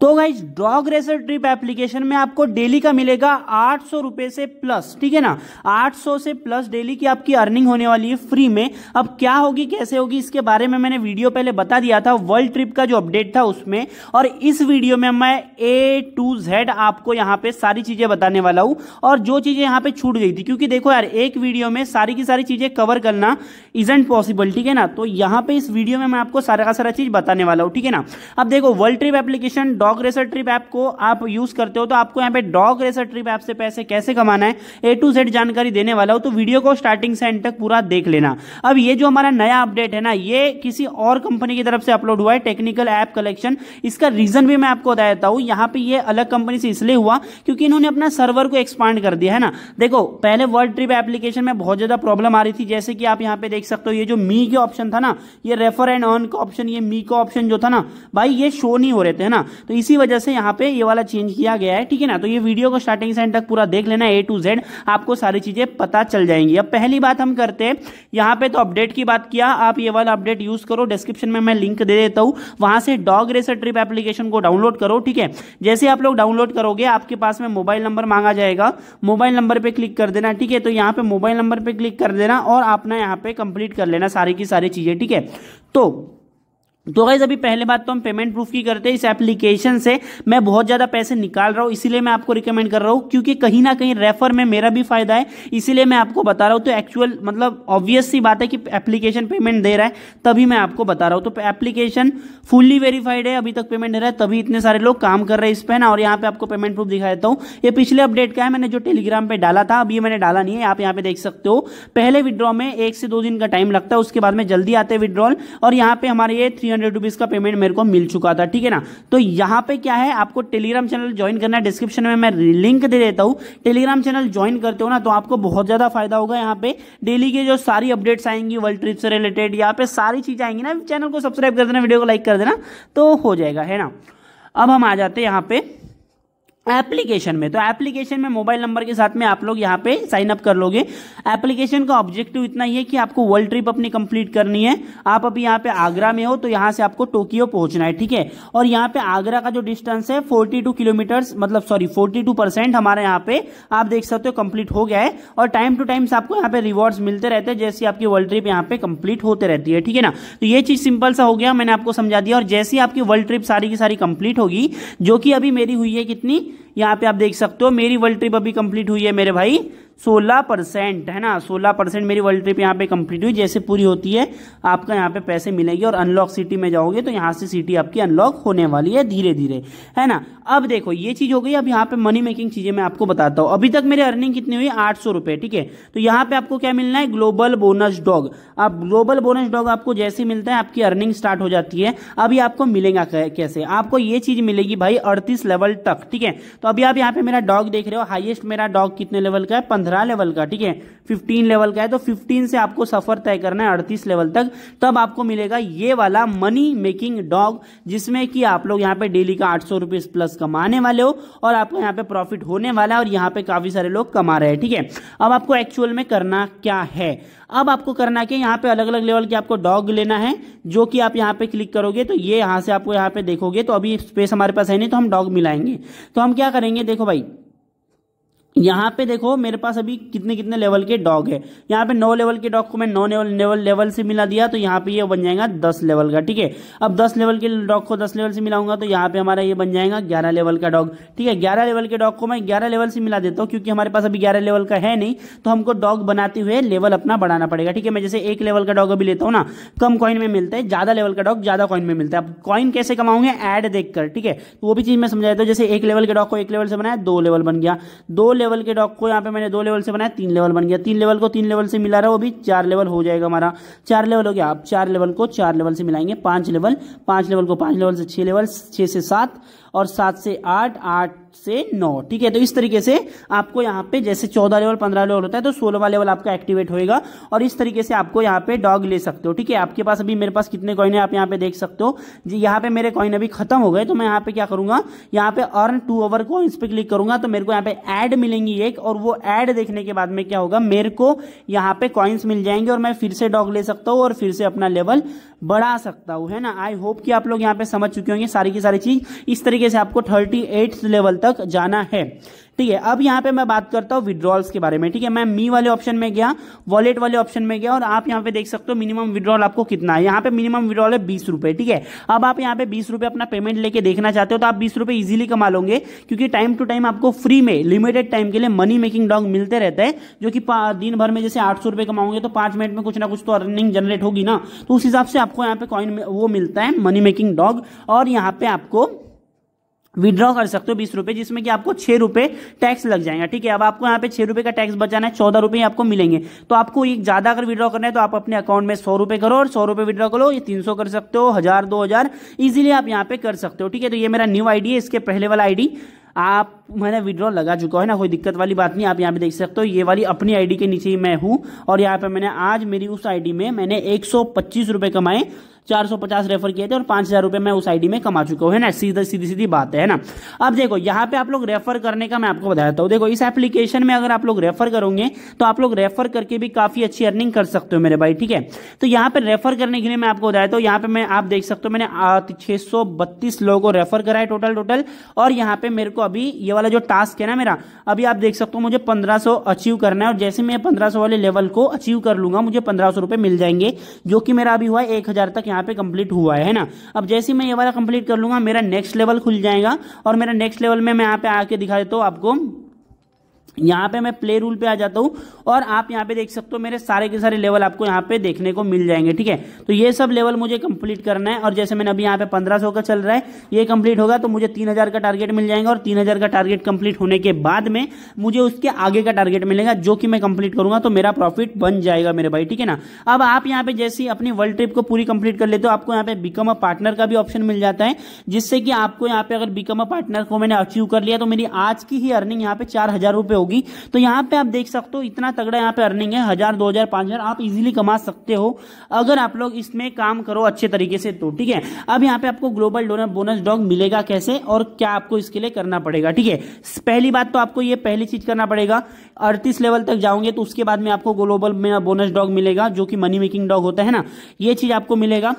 तो guys Dog Racer Trip application में आपको डेली का मिलेगा आठ सौ रुपए से प्लस ठीक है ना आठ सौ से प्लस डेली की आपकी अर्निंग होने वाली है फ्री में अब क्या होगी कैसे होगी इसके बारे में मैंने वीडियो पहले बता दिया था वर्ल्ड ट्रिप का जो अपडेट था उसमें और इस वीडियो में मैं ए टू जेड आपको यहाँ पे सारी चीजें बताने वाला हूं और जो चीजें यहाँ पे छूट गई थी क्योंकि देखो यार एक वीडियो में सारी की सारी चीजें कवर करना इजेंट पॉसिबल ठीक है ना तो यहाँ पे इस वीडियो में मैं आपको सारा का सारा चीज बताने वाला हूँ ठीक है ना अब देखो world trip application Dog Racer Trip app को आप यूज करते हो तो आपको यहाँ पे डॉग रेसर ट्रिप ऐप से पैसे कैसे कमाना है ए टू जेड जानकारी देने वाला हो तो वीडियो को स्टार्टिंग से एंड तक पूरा देख लेना अब ये जो हमारा नया अपडेट है ना ये किसी और कंपनी की तरफ से अपलोड हुआ है टेक्निकल ऐप कलेक्शन इसका रीजन भी मैं आपको बता देता हूँ यहाँ पे ये अलग कंपनी से इसलिए हुआ क्योंकि इन्होंने अपना सर्वर को एक्सपांड कर दिया है ना देखो पहले वर्ल्ड ट्रिप एप्लीकेशन में बहुत ज्यादा प्रॉब्लम आ रही थी जैसे कि आप यहाँ पे देख सकते हो ये जो मी के ऑप्शन था ना ये रेफर एंड ऑन का ऑप्शन ये मी का ऑप्शन जो था ना भाई ये शो नहीं हो रहे थे ना तो इसी वजह से यहाँ पे ये वाला चेंज किया गया है ठीक है ना तो ये वीडियो को स्टार्टिंग से एंड तक पूरा देख लेना ए टू जेड आपको सारी चीजें पता चल जाएंगी अब पहली बात हम करते हैं यहाँ पे तो अपडेट की बात किया आप ये वाला अपडेट यूज करो डिस्क्रिप्शन में मैं लिंक दे देता हूँ वहां से डॉग रेसर ट्रिप एप्लीकेशन को डाउनलोड करो ठीक है जैसे आप लोग डाउनलोड करोगे आपके पास में मोबाइल नंबर मांगा जाएगा मोबाइल नंबर पर क्लिक कर देना ठीक है तो यहाँ पे मोबाइल नंबर पर क्लिक कर देना और आपने यहाँ पे कंप्लीट कर लेना सारी की सारी चीजें ठीक है तो तो गैस अभी पहले बात तो हम पेमेंट प्रूफ की करते हैं इस एप्लीकेशन से मैं बहुत ज़्यादा पैसे निकाल रहा हूँ इसीलिए मैं आपको रिकमेंड कर रहा हूँ क्योंकि कहीं ना कहीं रेफर में मेरा भी फायदा है इसीलिए मैं आपको बता रहा हूँ तो एक्चुअल मतलब ऑब्वियस सी बात है कि एप्लीकेशन पेमेंट दे रहा है तभी मैं आपको बता रहा हूँ तो एप्लीकेशन फुल्ली वेरीफाइड है अभी तक पेमेंट दे रहा है तभी इतने सारे लोग काम कर रहे हैं इस पर ना और यहाँ पे आपको पेमेंट प्रूफ दिखा देता हूँ ये पिछले अपडेट का है मैंने जो टेलीग्राम पर डाला था अभी मैंने डाला नहीं है आप यहाँ पे देख सकते हो पहले विड्रॉ में एक से दो दिन का टाइम लगता है उसके बाद में जल्दी आते हैं विड्रॉल और यहाँ पे हमारे ये थ्री हंड्रेड का पेमेंट मेरे को मिल चुका था ठीक है ना तो यहाँ पे क्या है आपको टेलीग्राम चैनल ज्वाइन करना है डिस्क्रिप्शन में मैं लिंक दे देता हूँ टेलीग्राम चैनल ज्वाइन करते हो ना तो आपको बहुत ज्यादा फायदा होगा यहाँ पे डेली के जो सारी अपडेट्स आएंगी वर्ल्ड ट्रिप से रिलेटेड यहाँ पे सारी चीजें आएंगी ना चैनल को सब्सक्राइब कर देना वीडियो को लाइक कर देना तो हो जाएगा है ना अब हम आ जाते हैं यहाँ पे एप्लीकेशन में तो एप्लीकेशन में मोबाइल नंबर के साथ में आप लोग यहाँ पे साइन अप कर लोगे एप्लीकेशन का ऑब्जेक्टिव इतना ही है कि आपको वर्ल्ड ट्रिप अपनी कंप्लीट करनी है आप अभी यहाँ पे आगरा में हो तो यहाँ से आपको टोक्यो पहुंचना है ठीक है और यहाँ पे आगरा का जो डिस्टेंस है फोर्टी टू किलोमीटर्स मतलब सॉरी फोर्टी टू परसेंट हमारे यहाँ पे आप देख सकते हो कम्प्लीट हो गया है और टाइम टू टाइम आपको यहाँ पे रिवॉर्ड्स मिलते रहते हैं जैसे आपकी वर्ल्ड ट्रिप यहाँ पे कम्प्लीट होते रहती है ठीक है ना तो ये चीज सिंपल सा हो गया मैंने आपको समझा दिया और जैसी आपकी वर्ल्ड ट्रिप सारी की सारी कंप्लीट होगी जो कि अभी मेरी हुई है कितनी यहाँ पे आप देख सकते हो मेरी वर्ल्ड ट्रिप अभी कंप्लीट हुई है मेरे भाई सोलह परसेंट है ना सोलह परसेंट मेरी वर्ल्ड ट्रिप यहाँ पे कंप्लीट हुई जैसे पूरी होती है आपका यहाँ पे पैसे मिलेंगे और अनलॉक सिटी में जाओगे तो यहाँ से सिटी आपकी अनलॉक होने वाली है धीरे धीरे है ना अब देखो ये चीज हो गई अब यहाँ पे मनी मेकिंग चीजें मैं आपको बताता हूँ अभी तक मेरी अर्निंग कितनी हुई आठ ठीक है तो यहाँ पे आपको क्या मिलना है ग्लोबल बोनस डॉग अब ग्लोबल बोनस डॉग आपको जैसे मिलता है आपकी अर्निंग स्टार्ट हो जाती है अभी आपको मिलेगा कैसे आपको ये चीज मिलेगी भाई अड़तीस लेवल तक ठीक है तो अभी आप यहाँ पे मेरा डॉग देख रहे हो हाइएस्ट मेरा डॉग कितने लेवल का है पंद्रह लेवल का ठीक है फिफ्टीन लेवल का है तो फिफ्टीन से आपको सफर तय करना है अड़तीस लेवल तक तब आपको मिलेगा ये वाला मनी मेकिंग डॉग जिसमें कि आप लोग यहाँ पे डेली का आठ सौ प्लस कमाने वाले हो और आपको यहाँ पे प्रॉफिट होने वाला है और यहाँ पे काफी सारे लोग कमा रहे हैं ठीक है अब आपको एक्चुअल में करना क्या है अब आपको करना क्या यहाँ पे अलग अलग लेवल के आपको डॉग लेना है जो कि आप यहाँ पे क्लिक करोगे तो ये यहाँ से आपको यहाँ पे देखोगे तो अभी स्पेस हमारे पास है नहीं तो हम डॉग मिलाएंगे तो हम क्या करेंगे देखो भाई यहाँ पे देखो मेरे पास अभी कितने कितने लेवल के डॉग है यहाँ पे नौ लेवल के डॉग को मैं नौ लेवल लेवल से मिला दिया तो यहाँ पे ये बन जाएगा दस लेवल का ठीक है अब दस लेवल के डॉग को दस लेवल से मिलाऊंगा तो यहाँ पे हमारा ये बन जाएगा ग्यारह लेवल का डॉग ठीक है ग्यारह लेवल के डॉग को मैं ग्यारह लेवल से मिला देता हूँ क्योंकि हमारे पास अभी ग्यारह लेवल का है नहीं तो हमको डॉग बनाते हुए लेवल अपना बढ़ाना पड़ेगा ठीक है मैं जैसे एक लेवल का डॉग अभी लेता हूँ ना कम कॉइन में मिलता है ज्यादा लेवल का डॉग ज्यादा कॉइन में मिलता है अब कॉइन कैसे कमाऊंगे एड देखकर ठीक है तो वो भी चीज मैं समझा हूँ जैसे एक लेवल के डॉग को एक लेवल से बनाया दो लेवल बन गया दो लेवल लेवल के डॉग को यहाँ पे मैंने दो लेवल से बनाया तीन लेवल बन गया तीन लेवल को तीन लेवल से मिला रहा वो भी चार लेवल हो जाएगा हमारा चार लेवल हो गया आप चार लेवल को चार लेवल से मिलाएंगे पांच लेवल पांच लेवल को पांच लेवल से छह लेवल छह से सात और सात से आठ आठ से नौ ठीक है तो इस तरीके से आपको यहाँ पे जैसे चौदह लेवल पंद्रह लेवल होता है तो सोलहवा लेवल आपका एक्टिवेट होएगा और इस तरीके से आपको यहाँ पे डॉग ले सकते हो ठीक है आपके पास अभी मेरे पास कितने कॉइन है आप यहाँ पे देख सकते हो जी यहाँ पे मेरे कॉइन अभी खत्म हो गए तो मैं यहाँ पे क्या करूंगा यहाँ पे अर्न टू ओवर कॉइन्स पे क्लिक करूंगा तो मेरे को यहाँ पे एड मिलेंगी एक और वो एड देखने के बाद में क्या होगा मेरे को यहाँ पे कॉइन्स मिल जाएंगे और मैं फिर से डॉग ले सकता हूँ और फिर से अपना लेवल बढ़ा सकता हूँ है ना आई होप कि आप लोग यहाँ पे समझ चुके होंगे सारी की सारी चीज इस तरीके से आपको एट लेवल तक जाना है ठीक है अब यहां पे मैं बात करता हूं विड्रॉल्स के बारे में ठीक है मैं मी वाले ऑप्शन में गया वॉलेट वाले ऑप्शन में गया और आप यहां पे देख सकते हो मिनिमम विड्रॉल आपको कितना है यहां पे मिनिमम विड्रॉल है बीस रुपए ठीक है अब आप यहां पे बीस रुपए अपना पेमेंट लेके देखना चाहते हो तो आप बीस रुपए इजिली कमा लोगे क्योंकि टाइम टू टाइम आपको फ्री में लिमिटेड टाइम के लिए मनी मेकिंग डॉग मिलते रहते हैं जो कि दिन भर में जैसे आठ सौ कमाओगे तो पांच मिनट में कुछ ना कुछ तो अर्निंग जनरेट होगी ना तो उस हिसाब से आपको यहाँ पे कॉइन वो मिलता है मनी मेकिंग डॉग और यहाँ पे आपको विड्रॉ कर सकते हो बीस रुपए जिसमें कि आपको छह रुपए टैक्स लग जाएगा ठीक है अब आपको यहाँ पे छह रुपए का टैक्स बचाना है चौदह रुपए आपको मिलेंगे तो आपको एक ज्यादा अगर विड्रॉ करना है तो आप अपने अकाउंट में सौ रुपए करो और सौ रुपए विड्रॉ करो ये तीन सौ कर सकते हो हजार दो हजार इजिली आप यहाँ पे कर सकते हो ठीक है तो ये मेरा न्यू आईडी है इसके पहले वाला आईडी आप मैंने विड्रॉ लगा चुका है ना कोई दिक्कत वाली बात नहीं आप यहाँ पे देख सकते हो ये वाली अपनी आईडी के नीचे ही मैं हूँ और यहाँ पे मैंने आज मेरी उस आईडी में मैंने एक सौ पच्चीस कमाए 450 रेफर किए थे और पांच हजार रुपए मैं उस आईडी में कमा चुका हूँ है ना सीधा सीधी सीधी बात है ना अब देखो यहाँ पे आप लोग रेफर करने का मैं आपको बता देता हूँ देखो इस एप्लीकेशन में अगर आप लोग रेफर करोगे तो आप लोग रेफर करके भी काफी अच्छी अर्निंग कर सकते हो मेरे भाई ठीक है तो यहाँ पे रेफर करने के लिए मैं आपको बताया था हूँ यहाँ पे मैं आप देख सकते हो मैंने छह लोगों को रेफर करा है टोटल टोटल और यहाँ पे मेरे को अभी ये वाला जो टास्क है ना मेरा अभी आप देख सकते हो मुझे पंद्रह अचीव करना है और जैसे मैं पंद्रह वाले लेवल को अचीव कर लूंगा मुझे पंद्रह सौ मिल जाएंगे जो कि मेरा अभी हुआ है एक तक यहाँ यहाँ पे कंप्लीट हुआ है ना अब जैसे मैं ये वाला कंप्लीट कर लूंगा मेरा नेक्स्ट लेवल खुल जाएगा और मेरा नेक्स्ट लेवल में मैं यहाँ पे आके दिखा देता हूँ आपको यहाँ पे मैं प्ले रूल पे आ जाता हूँ और आप यहाँ पे देख सकते हो मेरे सारे के सारे लेवल आपको यहाँ पे देखने को मिल जाएंगे ठीक है तो ये सब लेवल मुझे कंप्लीट करना है और जैसे मैंने अभी यहाँ पे 1500 का चल रहा है ये कंप्लीट होगा तो मुझे 3000 का टारगेट मिल जाएगा और 3000 का टारगेट कंप्लीट होने के बाद में मुझे उसके आगे का टारगेट मिलेगा जो कि मैं कंप्लीट करूंगा तो मेरा प्रॉफिट बन जाएगा मेरे भाई ठीक है ना अब आप यहाँ पे जैसे अपनी वर्ल्ड ट्रिप को पूरी कंप्लीट कर लेते हो आपको यहाँ पे बिकम अ पार्टनर का भी ऑप्शन मिल जाता है जिससे कि आपको यहाँ पे अगर बिकम अ पार्टनर को मैंने अचीव कर लिया तो मेरी आज की ही अर्निंग यहाँ पे चार हजार होगी तो यहाँ पे आप देख सकते हो इतना तगड़ा यहाँ पे अर्निंग है हजार दो हजार पांच हजार आप इजीली कमा सकते हो अगर आप लोग इसमें काम करो अच्छे तरीके से तो ठीक है अब यहाँ पे आपको ग्लोबल डोनर बोनस डॉग मिलेगा कैसे और क्या आपको इसके लिए करना पड़ेगा ठीक है पहली बात तो आपको ये पहली चीज करना पड़ेगा अड़तीस लेवल तक जाओगे तो उसके बाद में आपको ग्लोबल बोनस डॉग मिलेगा जो कि मनी मेकिंग डॉग होता है ना ये चीज आपको मिलेगा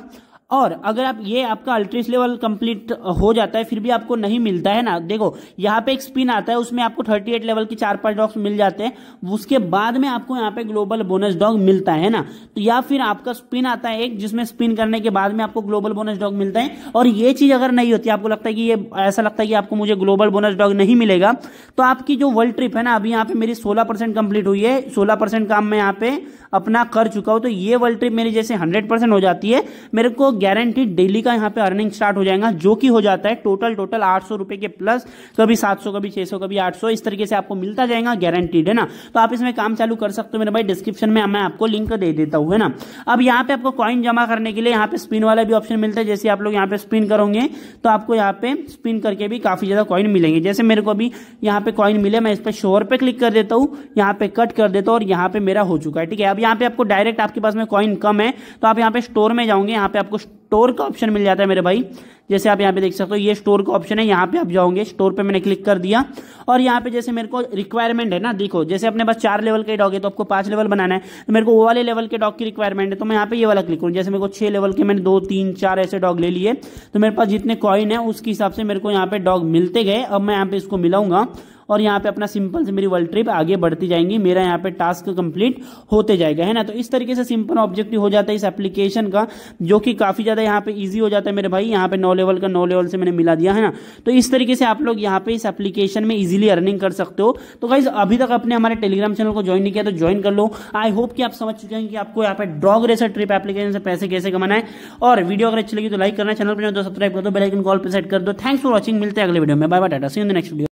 और अगर आप ये आपका अल्ट्रेस लेवल कंप्लीट हो जाता है फिर भी आपको नहीं मिलता है ना देखो यहाँ पे एक स्पिन आता है उसमें आपको 38 लेवल के चार पांच डॉग्स मिल जाते हैं उसके बाद में आपको यहाँ पे ग्लोबल बोनस डॉग मिलता है ना तो या फिर आपका स्पिन आता है एक जिसमें स्पिन करने के बाद में आपको ग्लोबल बोनस डॉग मिलता है और ये चीज अगर नहीं होती आपको लगता है कि ये ऐसा लगता है कि आपको मुझे ग्लोबल बोनस डॉग नहीं मिलेगा तो आपकी जो वर्ल्ड ट्रिप है ना अभी यहाँ पे मेरी सोलह कंप्लीट हुई है सोलह काम मैं यहाँ पे अपना कर चुका हूं तो ये वर्ल्ड ट्रिप मेरी जैसे हंड्रेड हो जाती है मेरे को गारंटीड डेली का यहाँ पे अर्निंग स्टार्ट हो जाएगा जो कि हो जाता है टोटल टोटल आठ सौ रुपए के प्लस कभी सात सौ कभी छह सौ कभी आठ सौ इस तरीके से आपको मिलता जाएगा गारंटीड है ना तो आप इसमें काम चालू कर सकते हो मेरे भाई डिस्क्रिप्शन में मैं आपको लिंक दे देता हूँ है ना अब यहाँ पे आपको कॉइन जमा करने के लिए यहाँ पे स्पिन वाला भी ऑप्शन मिलता है जैसे आप लोग यहाँ पे स्पिन करोगे तो आपको यहाँ पे स्पिन करके भी काफी ज्यादा कॉइन मिलेंगे जैसे मेरे को अभी यहाँ पे कॉइन मिले मैं इस पर शोर पे क्लिक कर देता हूँ यहाँ पे कट कर देता हूँ और यहाँ पे मेरा हो चुका है ठीक है अब यहाँ पे आपको डायरेक्ट आपके पास में कॉइन कम है तो आप यहाँ पे स्टोर में जाऊंगे यहाँ पे आपको स्टोर का ऑप्शन मिल जाता है मेरे भाई जैसे आप यहाँ पे देख सकते हो ये स्टोर का ऑप्शन है यहाँ पे आप जाओगे स्टोर पे मैंने क्लिक कर दिया और यहाँ पे जैसे मेरे को रिक्वायरमेंट है ना देखो जैसे अपने पास चार लेवल के डॉग है तो आपको पांच लेवल बनाना है तो मेरे को वो वाले लेवल के डॉग की रिक्वायरमेंट है तो मैं यहाँ पे ये वाला क्लिक करूँ जैसे मेरे को छह लेवल के मैंने दो तीन चार ऐसे डॉग ले लिए तो मेरे पास जितने कॉइन है उसके हिसाब से मेरे को यहाँ पे डॉग मिलते गए अब मैं यहाँ पे इसको मिलाऊंगा और यहाँ पे अपना सिंपल से मेरी वर्ल्ड ट्रिप आगे बढ़ती जाएंगी मेरा यहाँ पे टास्क कंप्लीट होते जाएगा है ना तो इस तरीके से सिंपल ऑब्जेक्टिव हो जाता है इस एप्लीकेशन का जो कि काफी ज्यादा यहाँ पे ईजी हो जाता है मेरे भाई यहाँ पे नौ लेवल का नौ लेवल से मैंने मिला दिया है ना तो इस तरीके से आप लोग यहाँ पे इस एप्लीकेशन में इजीली अर्निंग कर सकते हो तो गाइज अभी तक अपने हमारे टेलीग्राम चैनल को ज्वाइन नहीं किया तो ज्वाइन कर लो आई होप कि आप समझ चुके हैं कि आपको यहाँ पे ड्रॉग रेसर ट्रिप एप्लीकेशन से पैसे कैसे कमाना है और वीडियो अगर अच्छी लगी तो लाइक करना चैनल पर सब्सक्राइब तो कर दो बेलाइकन कॉल पर सेट कर दो थैंक्स फॉर वॉचिंग मिलते हैं अगले वीडियो में bye bye tata see in the next video